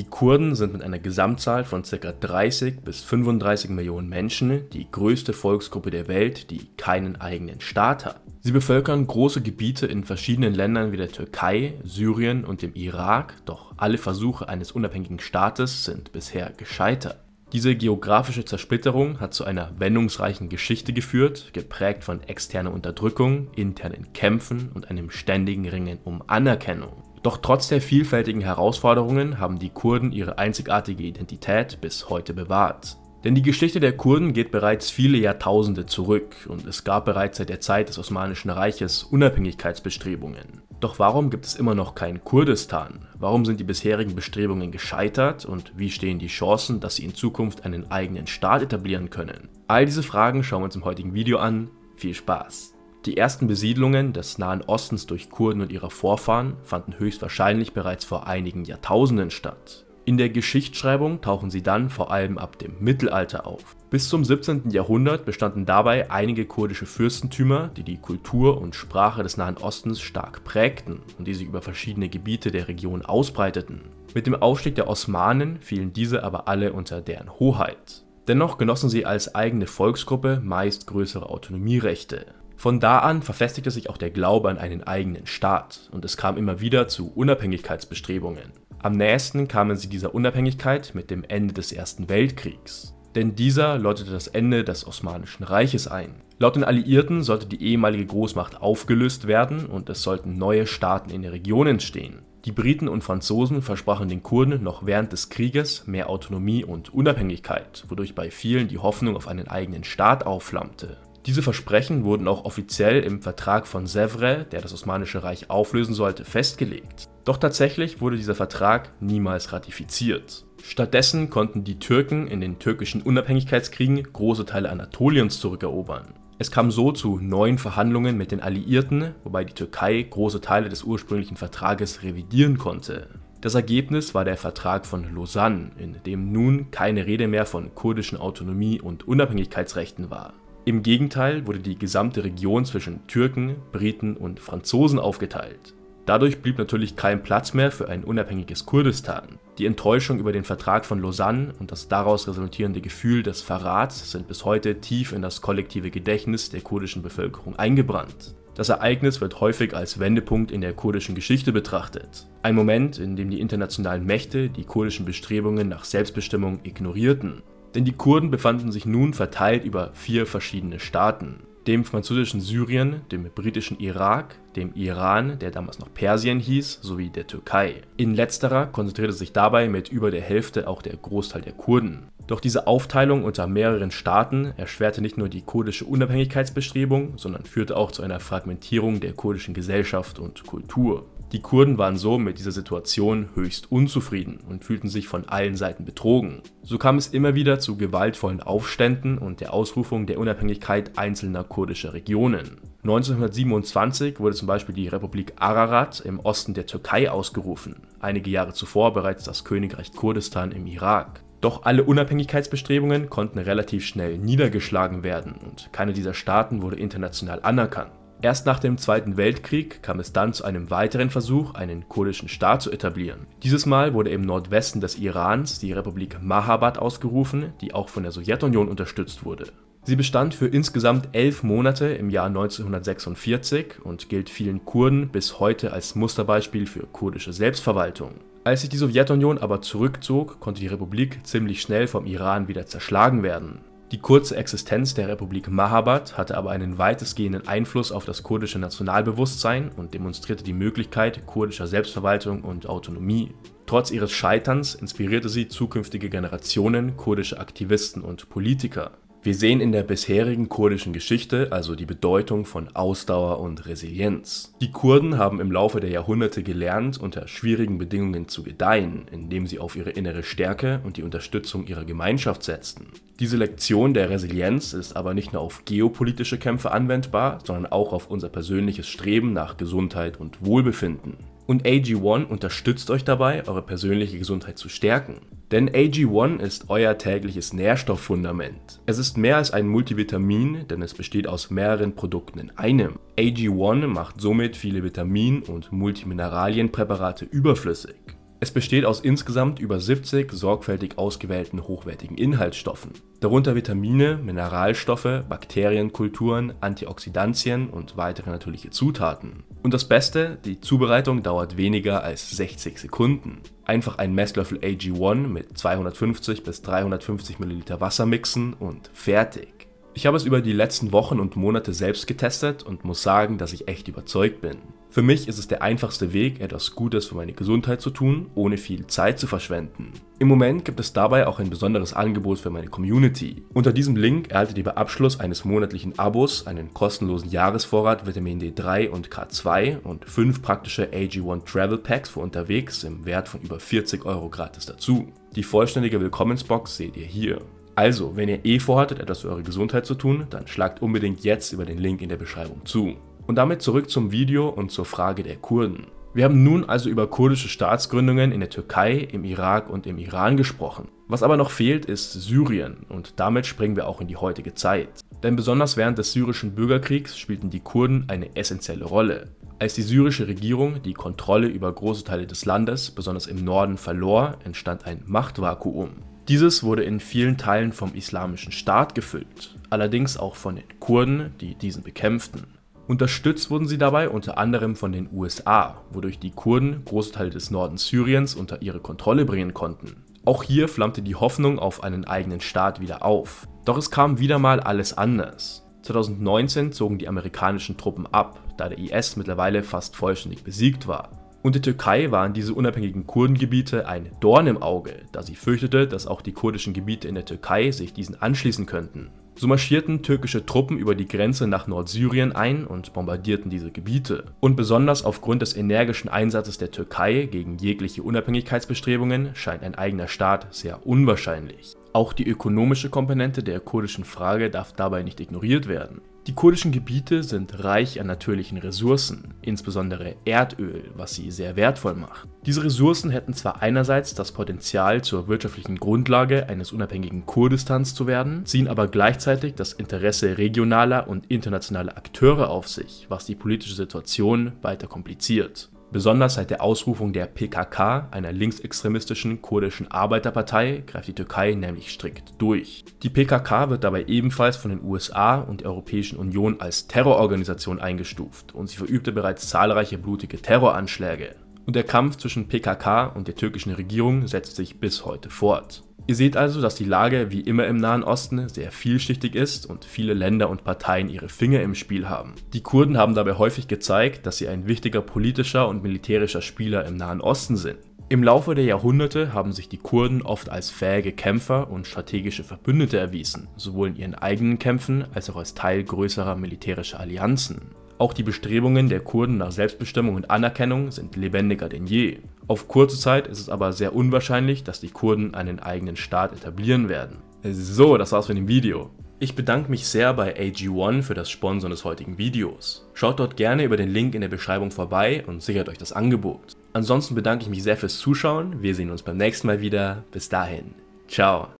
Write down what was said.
Die Kurden sind mit einer Gesamtzahl von ca. 30 bis 35 Millionen Menschen die größte Volksgruppe der Welt, die keinen eigenen Staat hat. Sie bevölkern große Gebiete in verschiedenen Ländern wie der Türkei, Syrien und dem Irak, doch alle Versuche eines unabhängigen Staates sind bisher gescheitert. Diese geografische Zersplitterung hat zu einer wendungsreichen Geschichte geführt, geprägt von externer Unterdrückung, internen Kämpfen und einem ständigen Ringen um Anerkennung. Doch trotz der vielfältigen Herausforderungen haben die Kurden ihre einzigartige Identität bis heute bewahrt. Denn die Geschichte der Kurden geht bereits viele Jahrtausende zurück und es gab bereits seit der Zeit des Osmanischen Reiches Unabhängigkeitsbestrebungen. Doch warum gibt es immer noch kein Kurdistan? Warum sind die bisherigen Bestrebungen gescheitert und wie stehen die Chancen, dass sie in Zukunft einen eigenen Staat etablieren können? All diese Fragen schauen wir uns im heutigen Video an. Viel Spaß! Die ersten Besiedlungen des Nahen Ostens durch Kurden und ihre Vorfahren fanden höchstwahrscheinlich bereits vor einigen Jahrtausenden statt. In der Geschichtsschreibung tauchen sie dann vor allem ab dem Mittelalter auf. Bis zum 17. Jahrhundert bestanden dabei einige kurdische Fürstentümer, die die Kultur und Sprache des Nahen Ostens stark prägten und die sich über verschiedene Gebiete der Region ausbreiteten. Mit dem Aufstieg der Osmanen fielen diese aber alle unter deren Hoheit. Dennoch genossen sie als eigene Volksgruppe meist größere Autonomierechte. Von da an verfestigte sich auch der Glaube an einen eigenen Staat und es kam immer wieder zu Unabhängigkeitsbestrebungen. Am nächsten kamen sie dieser Unabhängigkeit mit dem Ende des Ersten Weltkriegs. Denn dieser läutete das Ende des Osmanischen Reiches ein. Laut den Alliierten sollte die ehemalige Großmacht aufgelöst werden und es sollten neue Staaten in der Region entstehen. Die Briten und Franzosen versprachen den Kurden noch während des Krieges mehr Autonomie und Unabhängigkeit, wodurch bei vielen die Hoffnung auf einen eigenen Staat aufflammte. Diese Versprechen wurden auch offiziell im Vertrag von Sèvres, der das Osmanische Reich auflösen sollte, festgelegt. Doch tatsächlich wurde dieser Vertrag niemals ratifiziert. Stattdessen konnten die Türken in den türkischen Unabhängigkeitskriegen große Teile Anatoliens zurückerobern. Es kam so zu neuen Verhandlungen mit den Alliierten, wobei die Türkei große Teile des ursprünglichen Vertrages revidieren konnte. Das Ergebnis war der Vertrag von Lausanne, in dem nun keine Rede mehr von kurdischen Autonomie- und Unabhängigkeitsrechten war. Im Gegenteil wurde die gesamte Region zwischen Türken, Briten und Franzosen aufgeteilt. Dadurch blieb natürlich kein Platz mehr für ein unabhängiges Kurdistan. Die Enttäuschung über den Vertrag von Lausanne und das daraus resultierende Gefühl des Verrats sind bis heute tief in das kollektive Gedächtnis der kurdischen Bevölkerung eingebrannt. Das Ereignis wird häufig als Wendepunkt in der kurdischen Geschichte betrachtet. Ein Moment, in dem die internationalen Mächte die kurdischen Bestrebungen nach Selbstbestimmung ignorierten. Denn die Kurden befanden sich nun verteilt über vier verschiedene Staaten. Dem französischen Syrien, dem britischen Irak, dem Iran, der damals noch Persien hieß, sowie der Türkei. In letzterer konzentrierte sich dabei mit über der Hälfte auch der Großteil der Kurden. Doch diese Aufteilung unter mehreren Staaten erschwerte nicht nur die kurdische Unabhängigkeitsbestrebung, sondern führte auch zu einer Fragmentierung der kurdischen Gesellschaft und Kultur. Die Kurden waren so mit dieser Situation höchst unzufrieden und fühlten sich von allen Seiten betrogen. So kam es immer wieder zu gewaltvollen Aufständen und der Ausrufung der Unabhängigkeit einzelner kurdischer Regionen. 1927 wurde zum Beispiel die Republik Ararat im Osten der Türkei ausgerufen, einige Jahre zuvor bereits das Königreich Kurdistan im Irak. Doch alle Unabhängigkeitsbestrebungen konnten relativ schnell niedergeschlagen werden und keiner dieser Staaten wurde international anerkannt. Erst nach dem Zweiten Weltkrieg kam es dann zu einem weiteren Versuch, einen kurdischen Staat zu etablieren. Dieses Mal wurde im Nordwesten des Irans die Republik Mahabad ausgerufen, die auch von der Sowjetunion unterstützt wurde. Sie bestand für insgesamt elf Monate im Jahr 1946 und gilt vielen Kurden bis heute als Musterbeispiel für kurdische Selbstverwaltung. Als sich die Sowjetunion aber zurückzog, konnte die Republik ziemlich schnell vom Iran wieder zerschlagen werden. Die kurze Existenz der Republik Mahabad hatte aber einen weitestgehenden Einfluss auf das kurdische Nationalbewusstsein und demonstrierte die Möglichkeit kurdischer Selbstverwaltung und Autonomie. Trotz ihres Scheiterns inspirierte sie zukünftige Generationen kurdischer Aktivisten und Politiker wir sehen in der bisherigen kurdischen Geschichte also die Bedeutung von Ausdauer und Resilienz. Die Kurden haben im Laufe der Jahrhunderte gelernt, unter schwierigen Bedingungen zu gedeihen, indem sie auf ihre innere Stärke und die Unterstützung ihrer Gemeinschaft setzten. Diese Lektion der Resilienz ist aber nicht nur auf geopolitische Kämpfe anwendbar, sondern auch auf unser persönliches Streben nach Gesundheit und Wohlbefinden. Und AG1 unterstützt euch dabei, eure persönliche Gesundheit zu stärken. Denn AG1 ist euer tägliches Nährstofffundament. Es ist mehr als ein Multivitamin, denn es besteht aus mehreren Produkten in einem. AG1 macht somit viele Vitamin- und Multimineralienpräparate überflüssig. Es besteht aus insgesamt über 70 sorgfältig ausgewählten hochwertigen Inhaltsstoffen, darunter Vitamine, Mineralstoffe, Bakterienkulturen, Antioxidantien und weitere natürliche Zutaten. Und das Beste, die Zubereitung dauert weniger als 60 Sekunden. Einfach einen Messlöffel AG1 mit 250 bis 350 ml Wasser mixen und fertig. Ich habe es über die letzten Wochen und Monate selbst getestet und muss sagen, dass ich echt überzeugt bin. Für mich ist es der einfachste Weg, etwas Gutes für meine Gesundheit zu tun, ohne viel Zeit zu verschwenden. Im Moment gibt es dabei auch ein besonderes Angebot für meine Community. Unter diesem Link erhaltet ihr bei Abschluss eines monatlichen Abos einen kostenlosen Jahresvorrat Vitamin D3 und K2 und 5 praktische AG1 Travel Packs für unterwegs im Wert von über 40 Euro gratis dazu. Die vollständige Willkommensbox seht ihr hier. Also, wenn ihr eh vorhattet, etwas für eure Gesundheit zu tun, dann schlagt unbedingt jetzt über den Link in der Beschreibung zu. Und damit zurück zum Video und zur Frage der Kurden. Wir haben nun also über kurdische Staatsgründungen in der Türkei, im Irak und im Iran gesprochen. Was aber noch fehlt, ist Syrien und damit springen wir auch in die heutige Zeit. Denn besonders während des syrischen Bürgerkriegs spielten die Kurden eine essentielle Rolle. Als die syrische Regierung die Kontrolle über große Teile des Landes, besonders im Norden, verlor, entstand ein Machtvakuum. Dieses wurde in vielen Teilen vom islamischen Staat gefüllt, allerdings auch von den Kurden, die diesen bekämpften. Unterstützt wurden sie dabei unter anderem von den USA, wodurch die Kurden große Teile des Nordens Syriens unter ihre Kontrolle bringen konnten. Auch hier flammte die Hoffnung auf einen eigenen Staat wieder auf. Doch es kam wieder mal alles anders. 2019 zogen die amerikanischen Truppen ab, da der IS mittlerweile fast vollständig besiegt war. Und der Türkei waren diese unabhängigen Kurdengebiete ein Dorn im Auge, da sie fürchtete, dass auch die kurdischen Gebiete in der Türkei sich diesen anschließen könnten. So marschierten türkische Truppen über die Grenze nach Nordsyrien ein und bombardierten diese Gebiete. Und besonders aufgrund des energischen Einsatzes der Türkei gegen jegliche Unabhängigkeitsbestrebungen scheint ein eigener Staat sehr unwahrscheinlich. Auch die ökonomische Komponente der kurdischen Frage darf dabei nicht ignoriert werden. Die kurdischen Gebiete sind reich an natürlichen Ressourcen, insbesondere Erdöl, was sie sehr wertvoll macht. Diese Ressourcen hätten zwar einerseits das Potenzial zur wirtschaftlichen Grundlage eines unabhängigen Kurdistans zu werden, ziehen aber gleichzeitig das Interesse regionaler und internationaler Akteure auf sich, was die politische Situation weiter kompliziert. Besonders seit der Ausrufung der PKK, einer linksextremistischen kurdischen Arbeiterpartei, greift die Türkei nämlich strikt durch. Die PKK wird dabei ebenfalls von den USA und der Europäischen Union als Terrororganisation eingestuft und sie verübte bereits zahlreiche blutige Terroranschläge. Und der Kampf zwischen PKK und der türkischen Regierung setzt sich bis heute fort. Ihr seht also, dass die Lage wie immer im Nahen Osten sehr vielschichtig ist und viele Länder und Parteien ihre Finger im Spiel haben. Die Kurden haben dabei häufig gezeigt, dass sie ein wichtiger politischer und militärischer Spieler im Nahen Osten sind. Im Laufe der Jahrhunderte haben sich die Kurden oft als fähige Kämpfer und strategische Verbündete erwiesen, sowohl in ihren eigenen Kämpfen als auch als Teil größerer militärischer Allianzen. Auch die Bestrebungen der Kurden nach Selbstbestimmung und Anerkennung sind lebendiger denn je. Auf kurze Zeit ist es aber sehr unwahrscheinlich, dass die Kurden einen eigenen Staat etablieren werden. So, das war's für dem Video. Ich bedanke mich sehr bei AG1 für das Sponsoren des heutigen Videos. Schaut dort gerne über den Link in der Beschreibung vorbei und sichert euch das Angebot. Ansonsten bedanke ich mich sehr fürs Zuschauen, wir sehen uns beim nächsten Mal wieder. Bis dahin, ciao.